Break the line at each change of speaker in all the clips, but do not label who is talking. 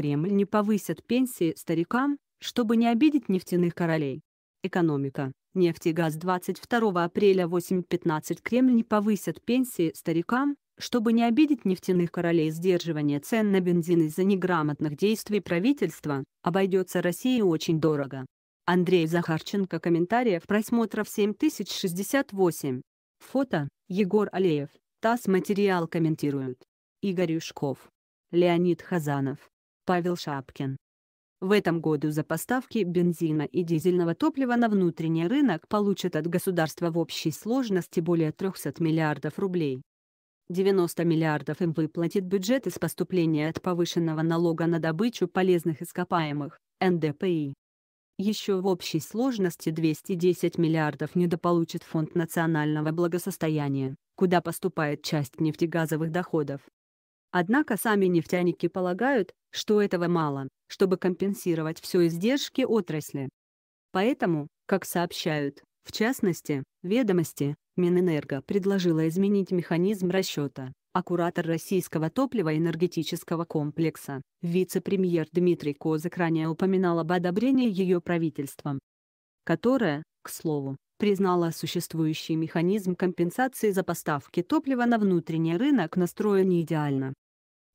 Кремль не повысит пенсии старикам, чтобы не обидеть нефтяных королей. Экономика. Нефть и газ 22 апреля 8.15 Кремль не повысит пенсии старикам, чтобы не обидеть нефтяных королей сдерживание цен на бензин из-за неграмотных действий правительства, обойдется России очень дорого. Андрей Захарченко комментариев просмотров 7068. Фото, Егор Алеев, ТАСС материал комментируют. Игорь Юшков. Леонид Хазанов. Павел Шапкин. В этом году за поставки бензина и дизельного топлива на внутренний рынок получат от государства в общей сложности более 300 миллиардов рублей. 90 миллиардов им выплатит бюджет из поступления от повышенного налога на добычу полезных ископаемых, НДПИ. Еще в общей сложности 210 миллиардов недополучит Фонд национального благосостояния, куда поступает часть нефтегазовых доходов. Однако сами нефтяники полагают, что этого мало, чтобы компенсировать все издержки отрасли. Поэтому, как сообщают, в частности, ведомости, Минэнерго предложила изменить механизм расчета, Аккуратор российского топливо-энергетического комплекса, вице-премьер Дмитрий Козык ранее упоминал об одобрении ее правительством, которое, к слову, признала существующий механизм компенсации за поставки топлива на внутренний рынок настроен не идеально.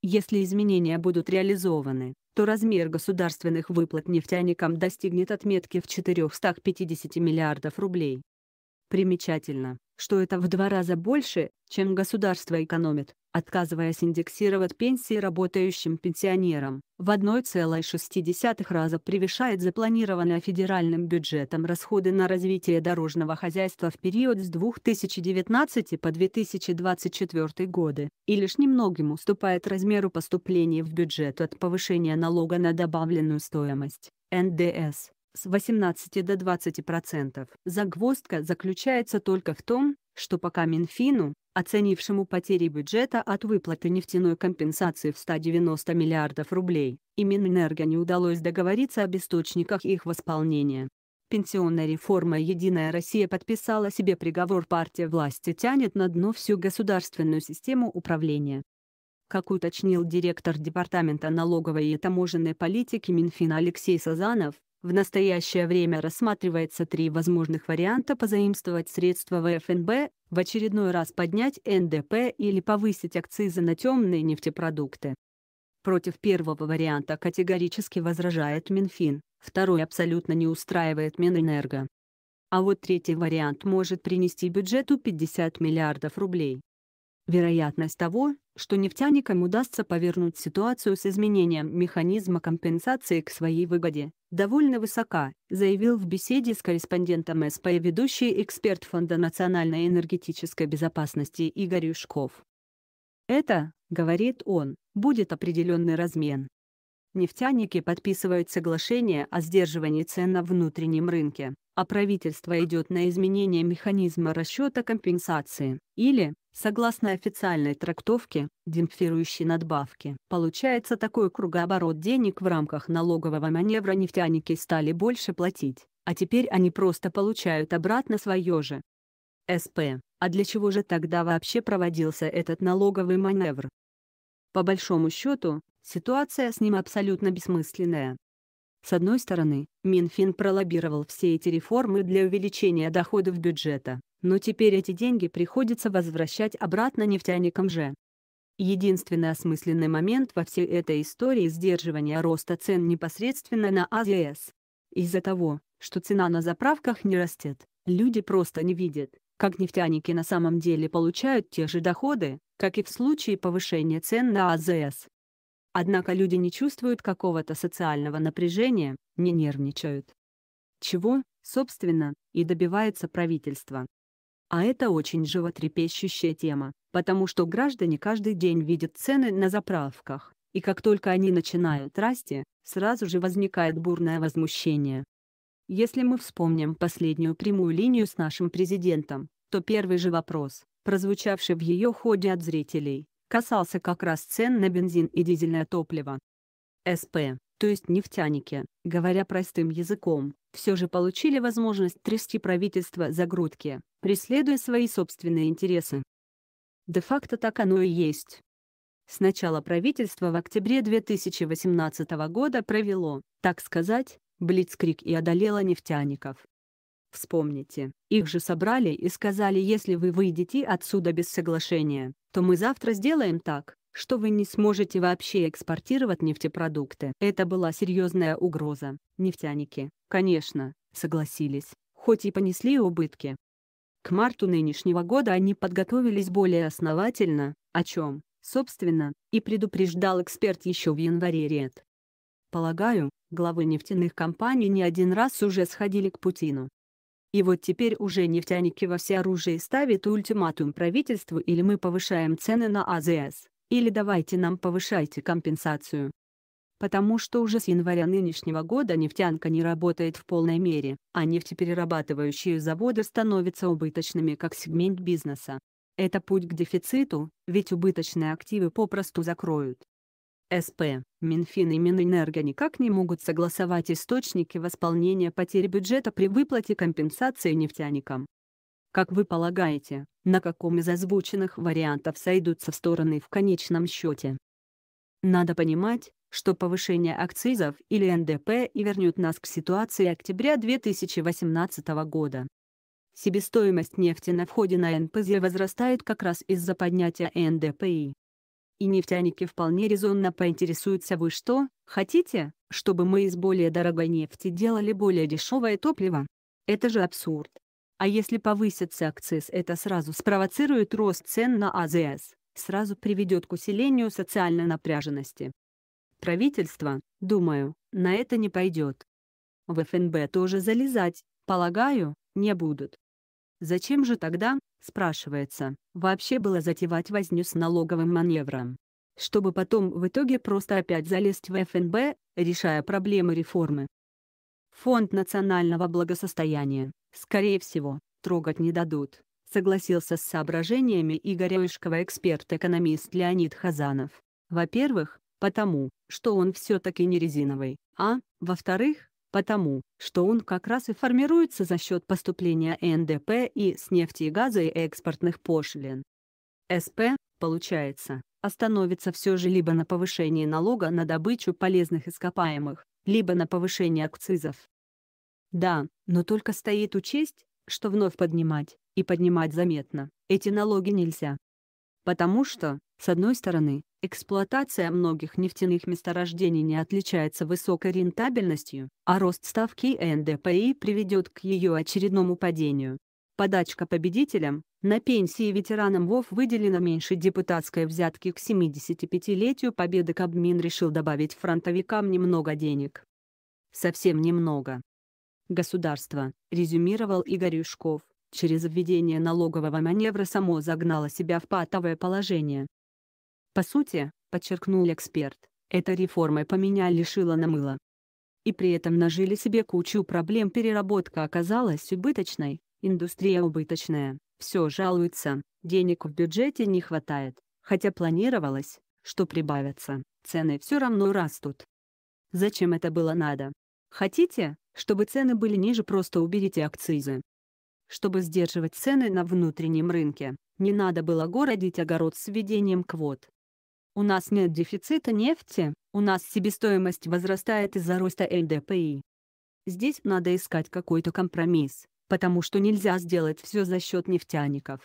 Если изменения будут реализованы, то размер государственных выплат нефтяникам достигнет отметки в 450 миллиардов рублей. Примечательно, что это в два раза больше, чем государство экономит, отказываясь индексировать пенсии работающим пенсионерам, в 1,6 раза превышает запланированные федеральным бюджетом расходы на развитие дорожного хозяйства в период с 2019 по 2024 годы, и лишь немногим уступает размеру поступлений в бюджет от повышения налога на добавленную стоимость, НДС с 18 до 20%. Загвоздка заключается только в том, что пока Минфину, оценившему потери бюджета от выплаты нефтяной компенсации в 190 миллиардов рублей, и Минэнерго не удалось договориться об источниках их восполнения. Пенсионная реформа «Единая Россия» подписала себе приговор партия власти тянет на дно всю государственную систему управления. Как уточнил директор Департамента налоговой и таможенной политики Минфина Алексей Сазанов, в настоящее время рассматривается три возможных варианта позаимствовать средства в ФНБ, в очередной раз поднять НДП или повысить акцизы на темные нефтепродукты. Против первого варианта категорически возражает Минфин, второй абсолютно не устраивает Минэнерго. А вот третий вариант может принести бюджету 50 миллиардов рублей. Вероятность того, что нефтяникам удастся повернуть ситуацию с изменением механизма компенсации к своей выгоде, довольно высока, заявил в беседе с корреспондентом СП ведущий эксперт Фонда национальной энергетической безопасности Игорь Юшков. Это, говорит он, будет определенный размен. Нефтяники подписывают соглашение о сдерживании цен на внутреннем рынке, а правительство идет на изменение механизма расчета компенсации, или, согласно официальной трактовке, демпфирующей надбавки. Получается такой кругооборот денег в рамках налогового маневра нефтяники стали больше платить, а теперь они просто получают обратно свое же. СП. А для чего же тогда вообще проводился этот налоговый маневр? По большому счету, Ситуация с ним абсолютно бессмысленная. С одной стороны, Минфин пролоббировал все эти реформы для увеличения доходов бюджета, но теперь эти деньги приходится возвращать обратно нефтяникам же. Единственный осмысленный момент во всей этой истории сдерживания роста цен непосредственно на АЗС. Из-за того, что цена на заправках не растет, люди просто не видят, как нефтяники на самом деле получают те же доходы, как и в случае повышения цен на АЗС. Однако люди не чувствуют какого-то социального напряжения, не нервничают. Чего, собственно, и добивается правительство. А это очень животрепещущая тема, потому что граждане каждый день видят цены на заправках, и как только они начинают расти, сразу же возникает бурное возмущение. Если мы вспомним последнюю прямую линию с нашим президентом, то первый же вопрос, прозвучавший в ее ходе от зрителей, касался как раз цен на бензин и дизельное топливо. СП, то есть нефтяники, говоря простым языком, все же получили возможность трясти правительство за грудки, преследуя свои собственные интересы. Де-факто так оно и есть. Сначала правительство в октябре 2018 года провело, так сказать, блицкрик и одолело нефтяников. Вспомните, их же собрали и сказали, если вы выйдете отсюда без соглашения, то мы завтра сделаем так, что вы не сможете вообще экспортировать нефтепродукты. Это была серьезная угроза. Нефтяники, конечно, согласились, хоть и понесли убытки. К марту нынешнего года они подготовились более основательно, о чем, собственно, и предупреждал эксперт еще в январе РЕД. Полагаю, главы нефтяных компаний не один раз уже сходили к Путину, и вот теперь уже нефтяники во всеоружии ставят ультиматум правительству или мы повышаем цены на АЗС, или давайте нам повышайте компенсацию. Потому что уже с января нынешнего года нефтянка не работает в полной мере, а нефтеперерабатывающие заводы становятся убыточными как сегмент бизнеса. Это путь к дефициту, ведь убыточные активы попросту закроют. СП, Минфин и Минэнерго никак не могут согласовать источники восполнения потерь бюджета при выплате компенсации нефтяникам. Как вы полагаете, на каком из озвученных вариантов сойдутся стороны в конечном счете? Надо понимать, что повышение акцизов или НДП и вернет нас к ситуации октября 2018 года. Себестоимость нефти на входе на НПЗ возрастает как раз из-за поднятия НДПИ. И нефтяники вполне резонно поинтересуются вы что, хотите, чтобы мы из более дорогой нефти делали более дешевое топливо? Это же абсурд. А если повысится акциз это сразу спровоцирует рост цен на АЗС, сразу приведет к усилению социальной напряженности. Правительство, думаю, на это не пойдет. В ФНБ тоже залезать, полагаю, не будут. Зачем же тогда, спрашивается, вообще было затевать возню с налоговым маневром? Чтобы потом в итоге просто опять залезть в ФНБ, решая проблемы реформы. Фонд национального благосостояния, скорее всего, трогать не дадут, согласился с соображениями Игоря Ишкова эксперт-экономист Леонид Хазанов. Во-первых, потому, что он все-таки не резиновый, а, во-вторых, потому что он как раз и формируется за счет поступления НДП и с нефти и газа и экспортных пошлин. СП, получается, остановится все же либо на повышении налога на добычу полезных ископаемых, либо на повышении акцизов. Да, но только стоит учесть, что вновь поднимать, и поднимать заметно, эти налоги нельзя. Потому что, с одной стороны, эксплуатация многих нефтяных месторождений не отличается высокой рентабельностью, а рост ставки НДПИ приведет к ее очередному падению. Подачка победителям, на пенсии ветеранам ВОВ выделено меньше депутатской взятки к 75-летию победы Кабмин решил добавить фронтовикам немного денег. Совсем немного. Государство, резюмировал Игорь Юшков, через введение налогового маневра само загнало себя в патовое положение. По сути, подчеркнул эксперт, эта реформа поменя шило на мыло. И при этом нажили себе кучу проблем переработка оказалась убыточной, индустрия убыточная, все жалуется, денег в бюджете не хватает, хотя планировалось, что прибавятся, цены все равно растут. Зачем это было надо? Хотите, чтобы цены были ниже просто уберите акцизы. Чтобы сдерживать цены на внутреннем рынке, не надо было городить огород с введением квот. У нас нет дефицита нефти, у нас себестоимость возрастает из-за роста ЛДПИ. Здесь надо искать какой-то компромисс, потому что нельзя сделать все за счет нефтяников.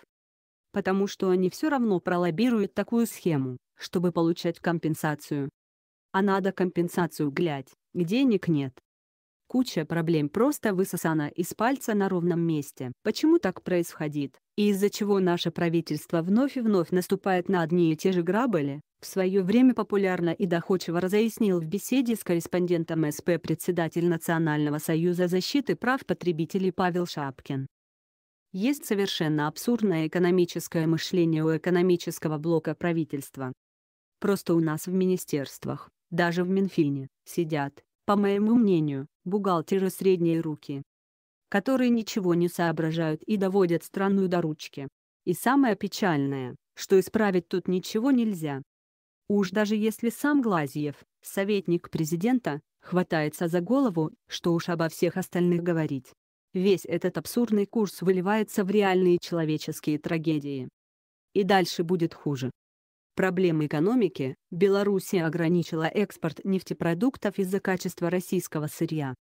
Потому что они все равно пролоббируют такую схему, чтобы получать компенсацию. А надо компенсацию глядь, денег нет. Куча проблем просто высосана из пальца на ровном месте. Почему так происходит, и из-за чего наше правительство вновь и вновь наступает на одни и те же грабли, в свое время популярно и доходчиво разъяснил в беседе с корреспондентом СП председатель Национального союза защиты прав потребителей Павел Шапкин. Есть совершенно абсурдное экономическое мышление у экономического блока правительства. Просто у нас в министерствах, даже в Минфине, сидят, по моему мнению, бухгалтеры средней руки, которые ничего не соображают и доводят страну до ручки. И самое печальное, что исправить тут ничего нельзя, Уж даже если сам Глазьев, советник президента, хватается за голову, что уж обо всех остальных говорить. Весь этот абсурдный курс выливается в реальные человеческие трагедии. И дальше будет хуже. Проблемы экономики. Белоруссия ограничила экспорт нефтепродуктов из-за качества российского сырья.